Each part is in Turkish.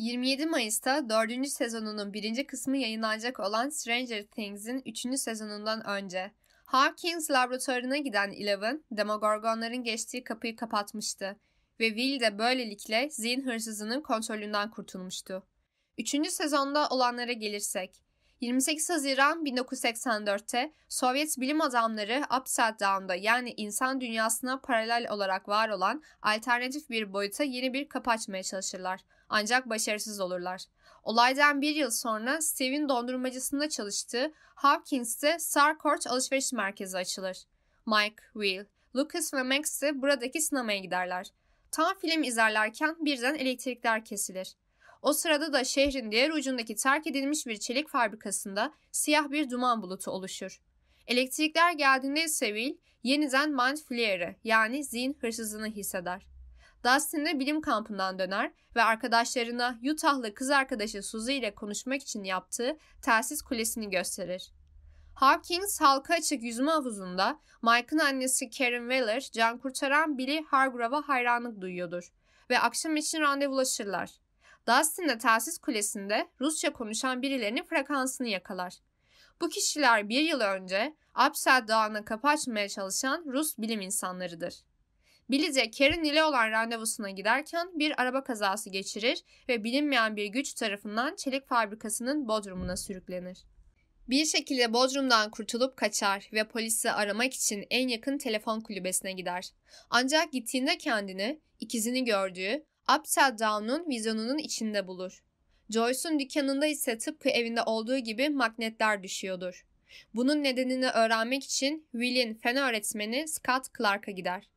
27 Mayıs'ta 4. sezonunun 1. kısmı yayınlanacak olan Stranger Things'in 3. sezonundan önce. Hawkins laboratuvarına giden Eleven, Demogorgonların geçtiği kapıyı kapatmıştı ve Will de böylelikle zihin hırsızının kontrolünden kurtulmuştu. 3. sezonda olanlara gelirsek, 28 Haziran 1984'te Sovyet bilim adamları Upside Down'da yani insan dünyasına paralel olarak var olan alternatif bir boyuta yeni bir kapı açmaya çalışırlar. Ancak başarısız olurlar. Olaydan bir yıl sonra Steve'in dondurmacısında çalıştığı Hawkins'te Sarkoç Alışveriş Merkezi açılır. Mike, Will, Lucas ve Max de buradaki sinemaya giderler. Tam film izlerlerken birden elektrikler kesilir. O sırada da şehrin diğer ucundaki terk edilmiş bir çelik fabrikasında siyah bir duman bulutu oluşur. Elektrikler geldiğinde Sevil yeniden Mind Flare'ı yani zihin hırsızını hisseder. Dustin de bilim kampından döner ve arkadaşlarına Utah'lı kız arkadaşı Suzy ile konuşmak için yaptığı telsiz kulesini gösterir. Hawkins halka açık yüzme havuzunda Mike'ın annesi Karen Weller can kurtaran Billy Hargrave'a hayranlık duyuyordur ve akşam için randevulaşırlar. Dustin de telsiz kulesinde Rusça konuşan birilerinin frekansını yakalar. Bu kişiler bir yıl önce Apsel Dağı'na kapı açmaya çalışan Rus bilim insanlarıdır. Belize, Karen ile olan randevusuna giderken bir araba kazası geçirir ve bilinmeyen bir güç tarafından çelik fabrikasının bodrumuna sürüklenir. Bir şekilde Bodrum'dan kurtulup kaçar ve polisi aramak için en yakın telefon kulübesine gider. Ancak gittiğinde kendini, ikizini gördüğü Upside Down'un vizyonunun içinde bulur. Joyce'un dükkanında ise tıpkı evinde olduğu gibi magnetler düşüyordur. Bunun nedenini öğrenmek için Will'in fen öğretmeni Scott Clark'a gider.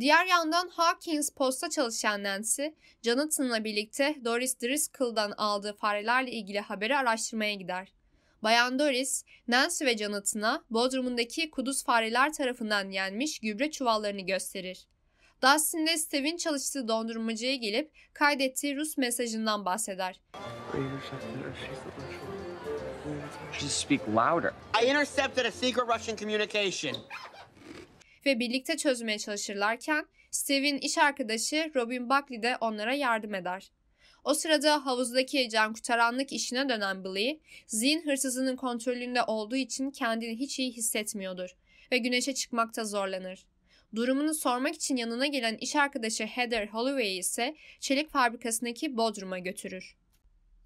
Diğer yandan Hawkins posta çalışan Nancy, Jonathan'la birlikte Doris Driscoll'dan aldığı farelerle ilgili haberi araştırmaya gider. Bayan Doris, Nancy ve Jonathan'a Bodrum'undaki kuduz fareler tarafından yenmiş gübre çuvallarını gösterir. Dustin de Steve'in çalıştığı dondurmacıya gelip kaydettiği Rus mesajından bahseder. Just speak louder. I intercepted a secret Russian communication ve birlikte çözmeye çalışırlarken Steve'in iş arkadaşı Robin Buckley de onlara yardım eder. O sırada havuzdaki can kurtaranlık işine dönen Billy, zihin hırsızının kontrolünde olduğu için kendini hiç iyi hissetmiyordur ve güneşe çıkmakta zorlanır. Durumunu sormak için yanına gelen iş arkadaşı Heather Holloway ise çelik fabrikasındaki Bodrum'a götürür.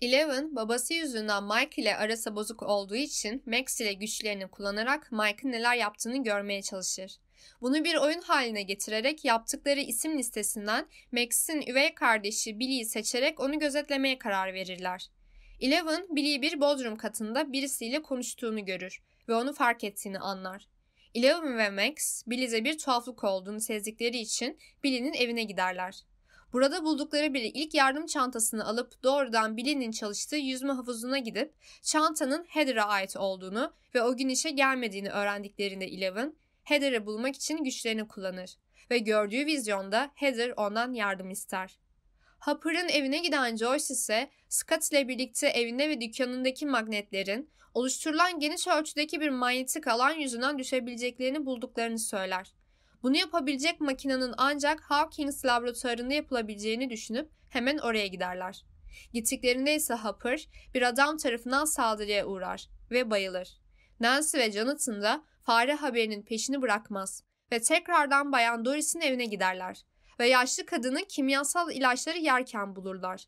Eleven, babası yüzünden Mike ile arası bozuk olduğu için Max ile güçlerini kullanarak Mike'ın neler yaptığını görmeye çalışır. Bunu bir oyun haline getirerek yaptıkları isim listesinden Max'in üvey kardeşi Billy'yi seçerek onu gözetlemeye karar verirler. Eleven, Billy'yi bir bodrum katında birisiyle konuştuğunu görür ve onu fark ettiğini anlar. Eleven ve Max, Billy'de bir tuhaflık olduğunu sezdikleri için Billy'nin evine giderler. Burada buldukları bir ilk yardım çantasını alıp doğrudan Billy'nin çalıştığı yüzme havuzuna gidip çantanın Heather'a ait olduğunu ve o gün işe gelmediğini öğrendiklerinde Eleven, Heather'ı bulmak için güçlerini kullanır ve gördüğü vizyonda Heather ondan yardım ister. Hopper'ın evine giden Joyce ise Scott ile birlikte evinde ve dükkanındaki magnetlerin oluşturulan geniş ölçüdeki bir manyetik alan yüzünden düşebileceklerini bulduklarını söyler. Bunu yapabilecek makinenin ancak Hawkins laboratuvarında yapılabileceğini düşünüp hemen oraya giderler. Gittiklerinde ise Hopper bir adam tarafından saldırıya uğrar ve bayılır. Nancy ve Jonathan da fare haberinin peşini bırakmaz ve tekrardan Bayan Doris'in evine giderler ve yaşlı kadını kimyasal ilaçları yerken bulurlar.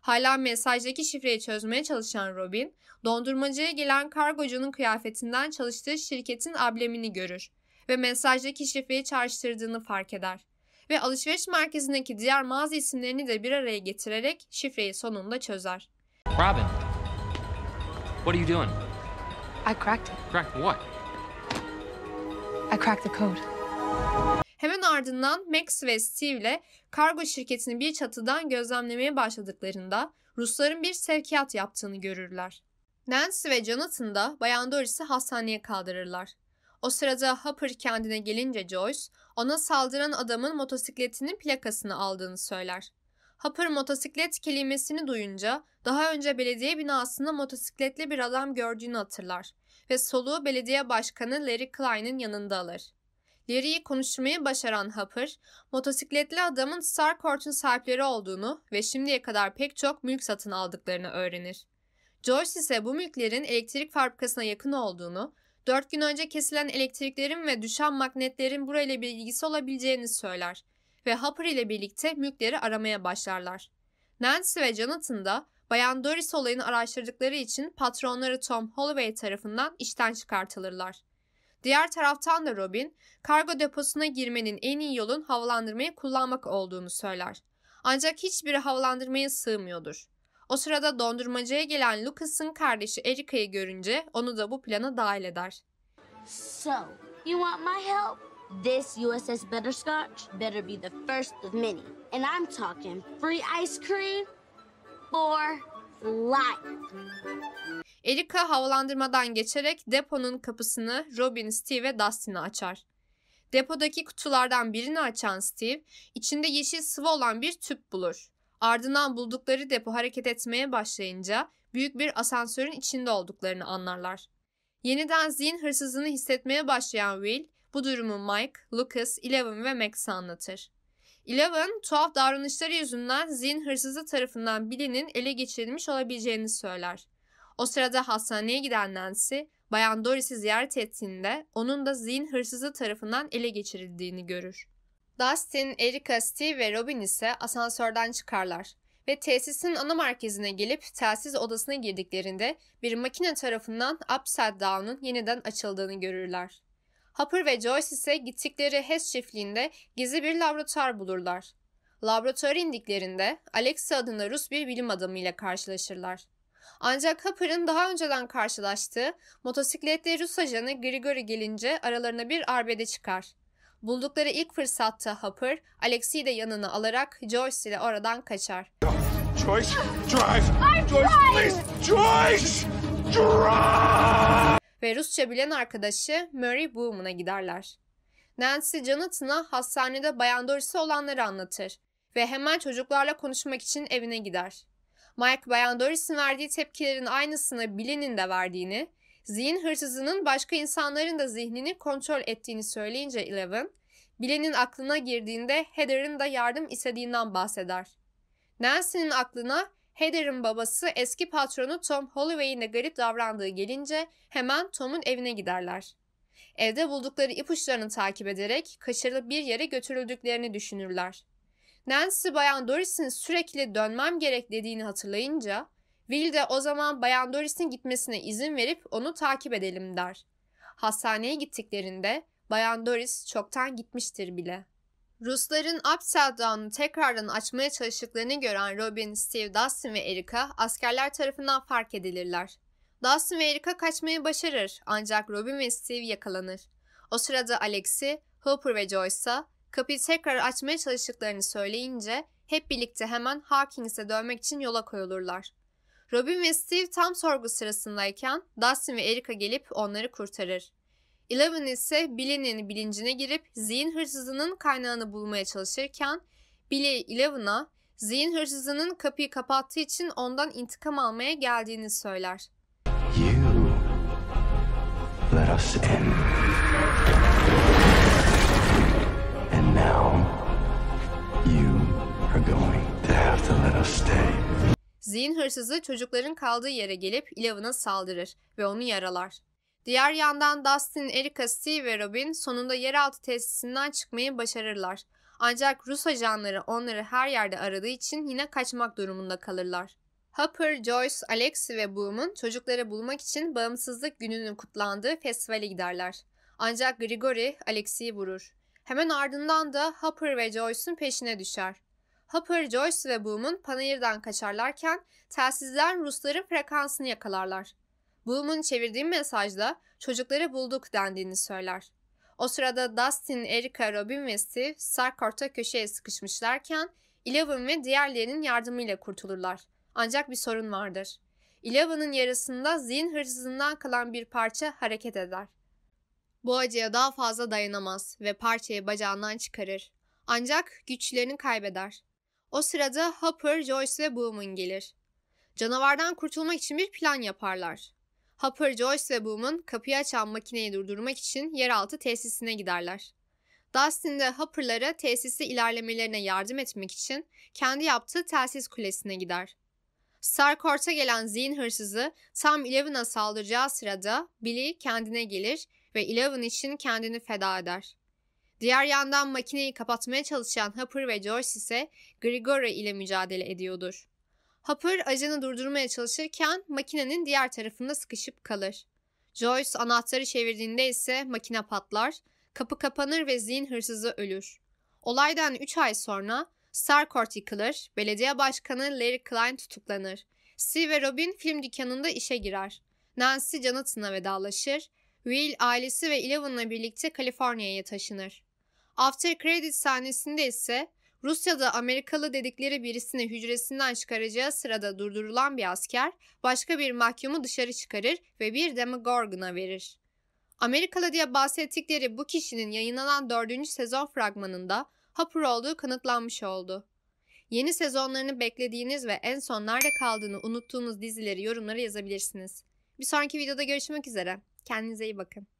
Hala mesajdaki şifreyi çözmeye çalışan Robin, dondurmacıya gelen kargocunun kıyafetinden çalıştığı şirketin ablemini görür ve mesajdaki şifreyi çağrıştırdığını fark eder. Ve alışveriş merkezindeki diğer mağaza isimlerini de bir araya getirerek şifreyi sonunda çözer. Robin, what are you doing? I cracked it. Cracked what? I cracked the code. Hemen ardından Max ve Steve ile kargo şirketini bir çatıdan gözlemlemeye başladıklarında Rusların bir sevkiyat yaptığını görürler. Nancy ve Jonathan da Bayan Doris'i hastaneye kaldırırlar. O sırada Hopper kendine gelince Joyce, ona saldıran adamın motosikletinin plakasını aldığını söyler. Hopper motosiklet kelimesini duyunca daha önce belediye binasında motosikletli bir adam gördüğünü hatırlar ve soluğu belediye başkanı Larry Klein'in yanında alır. Larry'i konuşmayı başaran Hopper, motosikletli adamın Starcourt'un sahipleri olduğunu ve şimdiye kadar pek çok mülk satın aldıklarını öğrenir. Joyce ise bu mülklerin elektrik fabrikasına yakın olduğunu, 4 gün önce kesilen elektriklerin ve düşen magnetlerin burayla bir ilgisi olabileceğini söyler ve Hopper ile birlikte mülkleri aramaya başlarlar. Nancy ve Jonathan da Bayan Doris olayını araştırdıkları için patronları Tom Holloway tarafından işten çıkartılırlar. Diğer taraftan da Robin, kargo deposuna girmenin en iyi yolun havalandırmayı kullanmak olduğunu söyler. Ancak hiçbiri havalandırmaya sığmıyordur. O sırada dondurmacıya gelen Lucas'ın kardeşi Erica'yı görünce onu da bu plana dahil eder. So, you want my help? This USS Butterscotch better be the first of many. And I'm talking free ice cream for life. Erika havalandırmadan geçerek deponun kapısını Robin, Steve ve Dustin'e açar. Depodaki kutulardan birini açan Steve, içinde yeşil sıvı olan bir tüp bulur. Ardından buldukları depo hareket etmeye başlayınca büyük bir asansörün içinde olduklarını anlarlar. Yeniden zihin hırsızlığını hissetmeye başlayan Will, bu durumu Mike, Lucas, Eleven ve Max anlatır. Eleven tuhaf davranışları yüzünden Zin hırsızı tarafından Billy'nin ele geçirilmiş olabileceğini söyler. O sırada hastaneye giden Nancy, Bayan Doris'i ziyaret ettiğinde onun da Zin hırsızı tarafından ele geçirildiğini görür. Dustin, Erika, Steve ve Robin ise asansörden çıkarlar ve tesisin ana merkezine gelip telsiz odasına girdiklerinde bir makine tarafından Upside Down'un yeniden açıldığını görürler. Hopper ve Joyce ise gittikleri Hess çiftliğinde gizli bir laboratuvar bulurlar. Laboratuvara indiklerinde Alexa adında Rus bir bilim adamıyla karşılaşırlar. Ancak Hopper'ın daha önceden karşılaştığı motosikletli Rus ajanı Grigori gelince aralarına bir arbede çıkar. Buldukları ilk fırsatta Hopper, Alexi'yi de yanına alarak Joyce ile oradan kaçar. Joyce, drive! Joyce, please! Joyce, drive! ve Rusça bilen arkadaşı Murray Boom'una giderler. Nancy Jonathan'a hastanede Bayan Doris'e olanları anlatır ve hemen çocuklarla konuşmak için evine gider. Mike Bayan Doris'in verdiği tepkilerin aynısını Billy'nin de verdiğini, zihin hırsızının başka insanların da zihnini kontrol ettiğini söyleyince Eleven, Billy'nin aklına girdiğinde Heather'ın da yardım istediğinden bahseder. Nancy'nin aklına Heather'ın babası eski patronu Tom Holloway'in de garip davrandığı gelince hemen Tom'un evine giderler. Evde buldukları ipuçlarını takip ederek kaçırılıp bir yere götürüldüklerini düşünürler. Nancy Bayan Doris'in sürekli dönmem gerek dediğini hatırlayınca Will de o zaman Bayan Doris'in gitmesine izin verip onu takip edelim der. Hastaneye gittiklerinde Bayan Doris çoktan gitmiştir bile.'' Rusların Upside tekrardan açmaya çalıştıklarını gören Robin, Steve, Dustin ve Erika askerler tarafından fark edilirler. Dustin ve Erika kaçmayı başarır ancak Robin ve Steve yakalanır. O sırada Alex'i, Hopper ve Joyce'a kapıyı tekrar açmaya çalıştıklarını söyleyince hep birlikte hemen Hawkins'e dönmek için yola koyulurlar. Robin ve Steve tam sorgu sırasındayken Dustin ve Erika gelip onları kurtarır. Eleven ise Billy'nin bilincine girip zihin hırsızının kaynağını bulmaya çalışırken Billy Eleven'a zihin hırsızının kapıyı kapattığı için ondan intikam almaya geldiğini söyler. You let us in. And now you are going to have to let us stay. Zihin hırsızı çocukların kaldığı yere gelip Eleven'a saldırır ve onu yaralar. Diğer yandan Dustin, Erika, Steve ve Robin sonunda yeraltı tesisinden çıkmayı başarırlar. Ancak Rus ajanları onları her yerde aradığı için yine kaçmak durumunda kalırlar. Hopper, Joyce, Alexi ve Boom'un çocukları bulmak için bağımsızlık gününün kutlandığı festivale giderler. Ancak Grigori Alexi'yi vurur. Hemen ardından da Hopper ve Joyce'un peşine düşer. Hopper, Joyce ve Boom'un panayırdan kaçarlarken telsizden Rusların frekansını yakalarlar. Boom'un çevirdiği mesajda çocukları bulduk dendiğini söyler. O sırada Dustin, Erika, Robin ve Steve Sarkart'a köşeye sıkışmışlarken Eleven ve diğerlerinin yardımıyla kurtulurlar. Ancak bir sorun vardır. Eleven'ın yarısında zihin hırsızından kalan bir parça hareket eder. Bu acıya daha fazla dayanamaz ve parçayı bacağından çıkarır. Ancak güçlerini kaybeder. O sırada Hopper, Joyce ve Boom'un gelir. Canavardan kurtulmak için bir plan yaparlar. Hopper, Joyce ve Boom'un kapıyı açan makineyi durdurmak için yeraltı tesisine giderler. Dustin de Hopper'lara tesisi ilerlemelerine yardım etmek için kendi yaptığı telsiz kulesine gider. Starcourt'a gelen zihin hırsızı tam Eleven'a saldıracağı sırada Billy kendine gelir ve Eleven için kendini feda eder. Diğer yandan makineyi kapatmaya çalışan Hopper ve Joyce ise Grigora ile mücadele ediyordur. Hopper ajanı durdurmaya çalışırken makinenin diğer tarafında sıkışıp kalır. Joyce anahtarı çevirdiğinde ise makine patlar, kapı kapanır ve zihin hırsızı ölür. Olaydan 3 ay sonra Starcourt yıkılır, belediye başkanı Larry Klein tutuklanır. Steve ve Robin film dükkanında işe girer. Nancy Janet'ına vedalaşır. Will ailesi ve Eleven'la birlikte Kaliforniya'ya taşınır. After Credit sahnesinde ise Rusya'da Amerikalı dedikleri birisini hücresinden çıkaracağı sırada durdurulan bir asker başka bir mahkumu dışarı çıkarır ve bir Demogorgon'a verir. Amerikalı diye bahsettikleri bu kişinin yayınlanan 4. sezon fragmanında hapur olduğu kanıtlanmış oldu. Yeni sezonlarını beklediğiniz ve en son nerede kaldığını unuttuğunuz dizileri yorumlara yazabilirsiniz. Bir sonraki videoda görüşmek üzere. Kendinize iyi bakın.